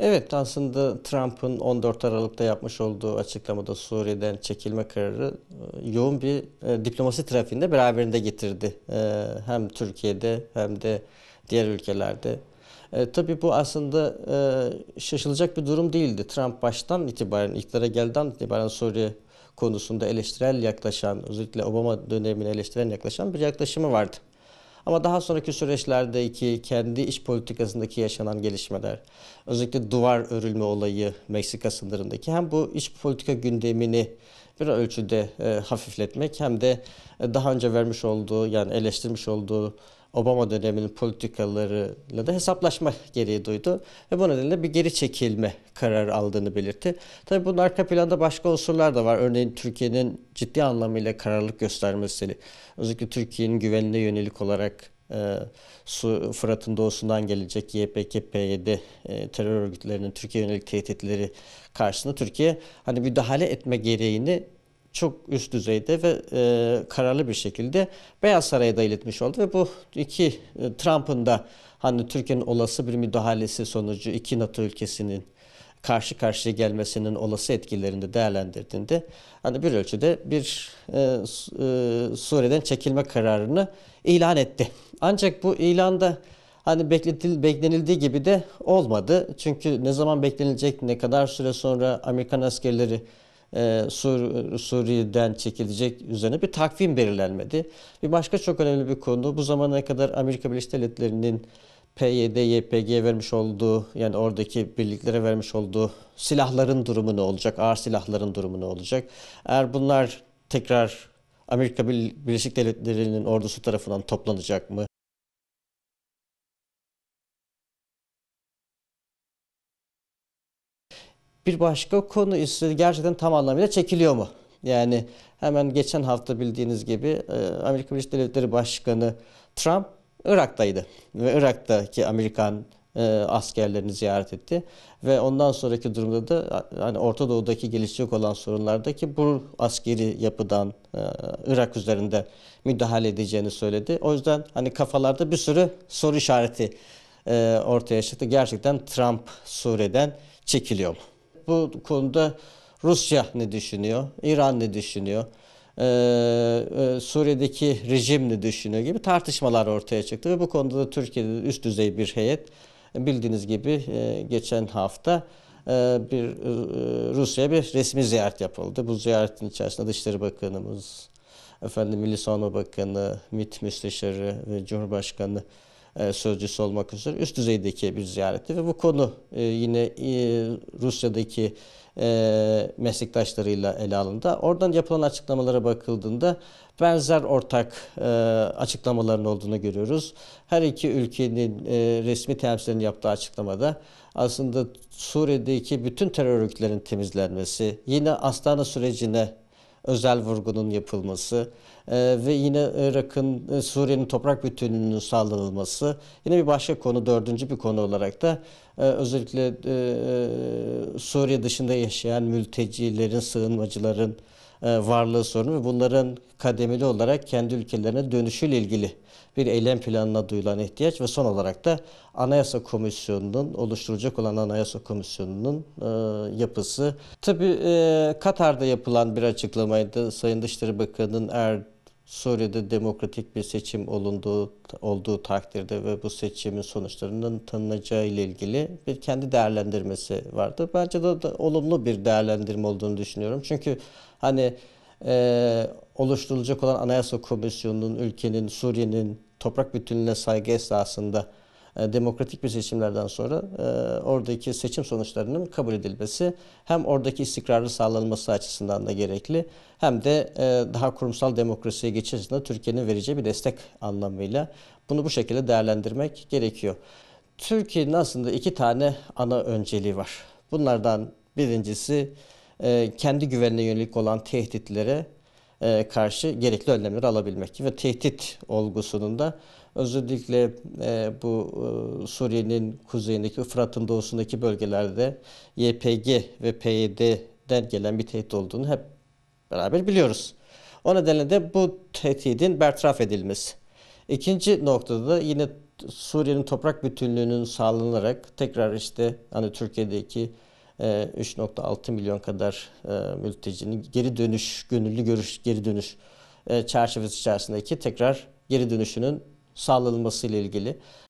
Evet aslında Trump'ın 14 Aralık'ta yapmış olduğu açıklamada Suriye'den çekilme kararı e, yoğun bir e, diplomasi trafiğinde beraberinde getirdi. E, hem Türkiye'de hem de diğer ülkelerde. E, tabii bu aslında e, şaşılacak bir durum değildi. Trump baştan itibaren, iktidara geldiğinden itibaren Suriye konusunda eleştirel yaklaşan, özellikle Obama dönemine eleştirel yaklaşan bir yaklaşımı vardı. Ama daha sonraki süreçlerdeki kendi iş politikasındaki yaşanan gelişmeler, özellikle duvar örülme olayı Meksika sınırındaki hem bu iş politika gündemini bir ölçüde e, hafifletmek hem de e, daha önce vermiş olduğu yani eleştirmiş olduğu Obama döneminin politikalarıyla da hesaplaşma gereği duydu ve bu nedenle bir geri çekilme kararı aldığını belirtti. Tabii bunun arka planda başka unsurlar da var. Örneğin Türkiye'nin ciddi anlamıyla kararlılık göstermesi, hani özellikle Türkiye'nin güvenliğe yönelik olarak e, Su Fırat'ın doğusundan gelecek YPG, PYD e, terör örgütlerinin Türkiye yönelik tehditleri karşısında Türkiye hani müdahale etme gereğini çok üst düzeyde ve e, kararlı bir şekilde Beyaz Saray'a da iletmiş oldu ve bu iki e, Trump'ın da hani Türkiye'nin olası bir müdahalesi sonucu iki NATO ülkesinin karşı karşıya gelmesinin olası etkilerini değerlendirdiğinde hani bir ölçüde bir e, e, Suriye'den çekilme kararını ilan etti. Ancak bu ilanda hani bekletil, beklenildiği gibi de olmadı. Çünkü ne zaman beklenilecek, ne kadar süre sonra Amerikan askerleri e, Sur Suriye'den çekilecek üzerine bir takvim belirlenmedi. Bir başka çok önemli bir konu bu zamana kadar Amerika Birleşik Devletleri'nin PYD, YPG vermiş olduğu yani oradaki birliklere vermiş olduğu silahların durumu ne olacak? Ağır silahların durumu ne olacak? Eğer bunlar tekrar Amerika Birleşik Devletleri'nin ordusu tarafından toplanacak mı? Bir başka konu ise gerçekten tam anlamıyla çekiliyor mu? Yani hemen geçen hafta bildiğiniz gibi e, Amerika Birleşik Devletleri Başkanı Trump Irak'taydı ve Irak'taki Amerikan e, askerlerini ziyaret etti ve ondan sonraki durumda da hani Orta Doğu'daki gelişecek olan sorunlardaki bu askeri yapıdan e, Irak üzerinde müdahale edeceğini söyledi. O yüzden hani kafalarda bir sürü soru işareti ortaya çıktı. Gerçekten Trump Suriye'den çekiliyor mu? bu konuda Rusya ne düşünüyor, İran ne düşünüyor, ee, e, Suriye'deki rejim ne düşünüyor gibi tartışmalar ortaya çıktı. Ve bu konuda da Türkiye'de üst düzey bir heyet bildiğiniz gibi e, geçen hafta e, bir e, Rusya'ya bir resmi ziyaret yapıldı. Bu ziyaretin içerisinde Dışişleri Bakanımız, efendim Milli Savunma Bakanı, MİT Müsteşarı ve Cumhurbaşkanı e, sözcüsü olmak üzere üst düzeydeki bir ziyareti ve bu konu e, yine e, Rusya'daki meslektaşlarıyla ele alındı. Oradan yapılan açıklamalara bakıldığında benzer ortak açıklamaların olduğunu görüyoruz. Her iki ülkenin resmi temsilcilerinin yaptığı açıklamada aslında Suriye'deki bütün terör örgütlerinin temizlenmesi, yine Astana sürecine özel vurgunun yapılması e, ve yine Irak'ın e, Suriye'nin toprak bütünlüğünün sağlanılması yine bir başka konu dördüncü bir konu olarak da e, özellikle e, e Suriye dışında yaşayan mültecilerin, sığınmacıların e, varlığı sorunu ve bunların kademeli olarak kendi ülkelerine dönüşüyle ilgili bir eylem planına duyulan ihtiyaç ve son olarak da Anayasa Komisyonu'nun oluşturulacak olan Anayasa Komisyonu'nun e, yapısı. Tabii e, Katar'da yapılan bir açıklamaydı Sayın Dışişleri Bakanı'nın Erdoğan Suriye'de demokratik bir seçim olunduğu olduğu takdirde ve bu seçimin sonuçlarının tanınacağı ile ilgili bir kendi değerlendirmesi vardı. Bence de, olumlu bir değerlendirme olduğunu düşünüyorum. Çünkü hani e, oluşturulacak olan Anayasa Komisyonu'nun ülkenin, Suriye'nin toprak bütünlüğüne saygı esasında e, demokratik bir seçimlerden sonra e, oradaki seçim sonuçlarının kabul edilmesi hem oradaki istikrarı sağlanması açısından da gerekli hem de e, daha kurumsal demokrasiye geçiş açısından Türkiye'nin vereceği bir destek anlamıyla bunu bu şekilde değerlendirmek gerekiyor. Türkiye'nin aslında iki tane ana önceliği var. Bunlardan birincisi kendi güvenine yönelik olan tehditlere e, karşı gerekli önlemleri alabilmek ve tehdit olgusunun da özellikle e, bu e, Suriye'nin kuzeyindeki Fırat'ın doğusundaki bölgelerde YPG ve PYD'den gelen bir tehdit olduğunu hep beraber biliyoruz. O nedenle de bu tehdidin bertaraf edilmesi. İkinci noktada da yine Suriye'nin toprak bütünlüğünün sağlanarak tekrar işte hani Türkiye'deki 3.6 ee, milyon kadar e, mültecinin geri dönüş, gönüllü görüş geri dönüş e, çerçevesi içerisindeki tekrar geri dönüşünün sağlanılması ile ilgili